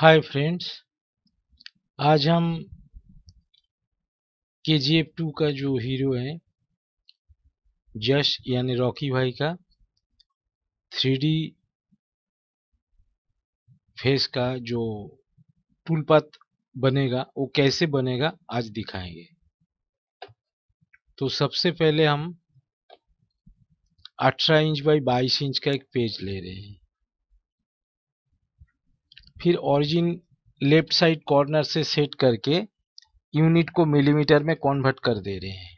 hi friends आज हम के जी एफ टू का जो हीरो है जश यानी रॉकी भाई का थ्री डी फेस का जो टूलपत बनेगा वो कैसे बनेगा आज दिखाएंगे तो सबसे पहले हम 18 इंच बाई 22 इंच का एक पेज ले रहे हैं फिर ऑरिजिन लेफ्ट साइड कॉर्नर से सेट करके यूनिट को मिलीमीटर में कॉन्वर्ट कर दे रहे हैं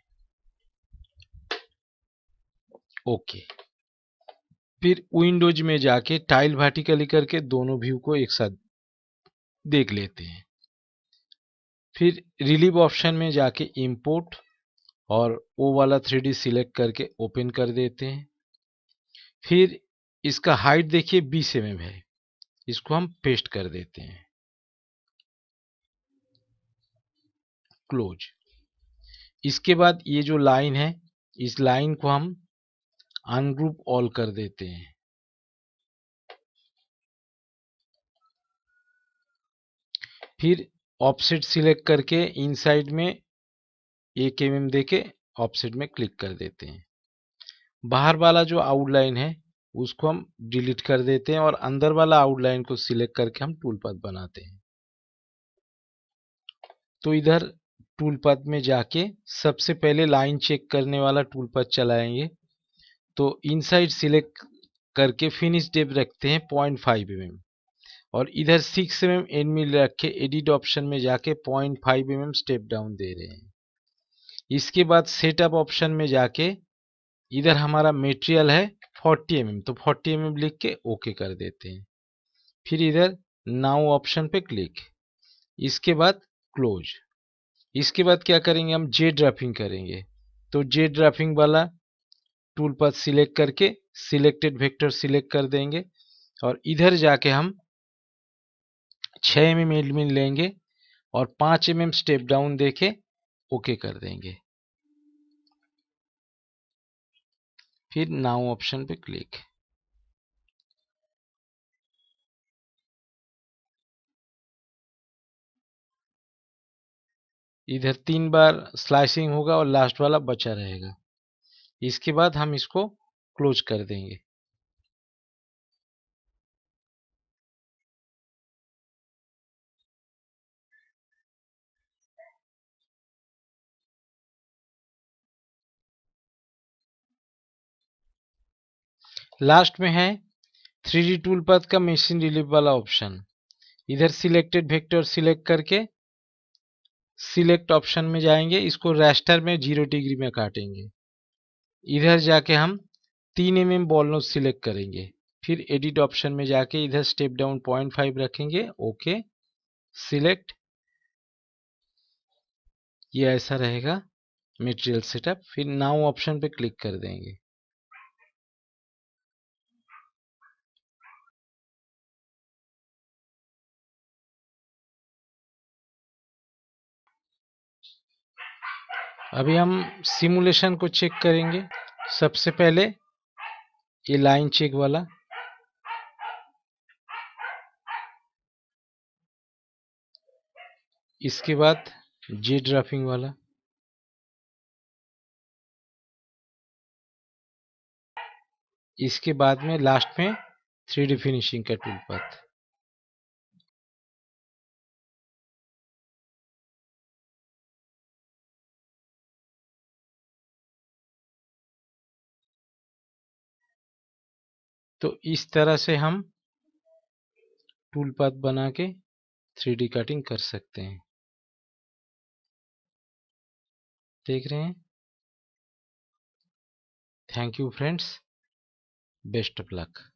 ओके फिर विंडोज में जाके टाइल वर्टिकली करके दोनों व्यू को एक साथ देख लेते हैं फिर रिलीव ऑप्शन में जाके इंपोर्ट और वो वाला थ्री सिलेक्ट करके ओपन कर देते हैं फिर इसका हाइट देखिए बीस एम एम है इसको हम पेस्ट कर देते हैं क्लोज इसके बाद ये जो लाइन है इस लाइन को हम अनग्रुप ऑल कर देते हैं फिर ऑफसेट सिलेक्ट करके इनसाइड में एक एम एम दे के ऑफसेट में क्लिक कर देते हैं बाहर वाला जो आउटलाइन है उसको हम डिलीट कर देते हैं और अंदर वाला आउटलाइन को सिलेक्ट करके हम टूल पथ बनाते हैं तो इधर टूल पथ में जाके सबसे पहले लाइन चेक करने वाला टूल पथ चलाएंगे तो इनसाइड सिलेक्ट करके फिनिश डेप रखते हैं पॉइंट फाइव एम और इधर सिक्स एम एम एनमिल रख के एडिट ऑप्शन में जाके point five M step down दे रहे हैं इसके बाद सेटअप ऑप्शन में जाके इधर हमारा मेटेरियल है फोर्टी एम mm, तो फोर्टी एम mm लिख के ओके कर देते हैं फिर इधर नाउ ऑप्शन पे क्लिक इसके बाद क्लोज इसके बाद क्या करेंगे हम जे ड्राफिंग करेंगे तो जे ड्राफिंग वाला टूल पर सिलेक्ट करके सिलेक्टेड वेक्टर सिलेक्ट कर देंगे और इधर जाके हम छः एम एम लेंगे और पांच एम एम स्टेप डाउन देके ओके कर देंगे फिर नाउ ऑप्शन पे क्लिक इधर तीन बार स्लाइसिंग होगा और लास्ट वाला बचा रहेगा इसके बाद हम इसको क्लोज कर देंगे लास्ट में है थ्री डी टूल पथ का मशीन रिलीफ वाला ऑप्शन इधर सिलेक्टेड वेक्टर सिलेक्ट करके सिलेक्ट ऑप्शन में जाएंगे इसको रेस्टर में जीरो डिग्री में काटेंगे इधर जाके हम तीन M M ball nose select करेंगे फिर एडिट ऑप्शन में जाके इधर स्टेप डाउन पॉइंट फाइव रखेंगे ओके सिलेक्ट ये ऐसा रहेगा मेटेरियल सेटअप फिर नाउ ऑप्शन पे क्लिक कर देंगे अभी हम सिमुलेशन को चेक करेंगे सबसे पहले ये लाइन चेक वाला इसके बाद जे ड्राफिंग वाला इसके बाद में लास्ट में थ्री डी फिनिशिंग का टूल पाथ तो इस तरह से हम टूल पाथ बना के थ्री कटिंग कर सकते हैं देख रहे हैं thank you friends best of luck